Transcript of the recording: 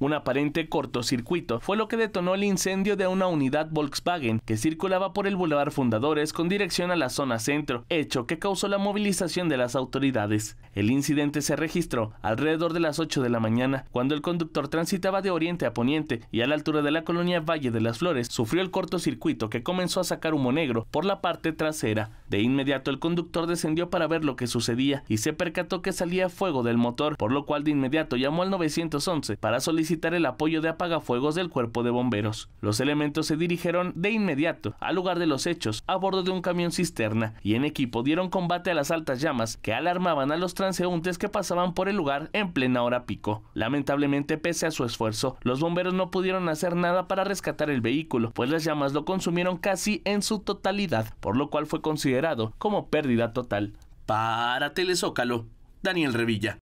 Un aparente cortocircuito fue lo que detonó el incendio de una unidad Volkswagen que circulaba por el Boulevard Fundadores con dirección a la zona centro, hecho que causó la movilización de las autoridades. El incidente se registró alrededor de las 8 de la mañana, cuando el conductor transitaba de oriente a poniente y a la altura de la colonia Valle de las Flores sufrió el cortocircuito que comenzó a sacar humo negro por la parte trasera. De inmediato el conductor descendió para ver lo que sucedía y se percató que salía fuego del motor, por lo cual de inmediato llamó al 911 para solicitar el apoyo de apagafuegos del cuerpo de bomberos. Los elementos se dirigieron de inmediato al lugar de los hechos a bordo de un camión cisterna y en equipo dieron combate a las altas llamas que alarmaban a los transeúntes que pasaban por el lugar en plena hora pico. Lamentablemente, pese a su esfuerzo, los bomberos no pudieron hacer nada para rescatar el vehículo, pues las llamas lo consumieron casi en su totalidad, por lo cual fue considerado como pérdida total. Para Telezócalo, Daniel Revilla.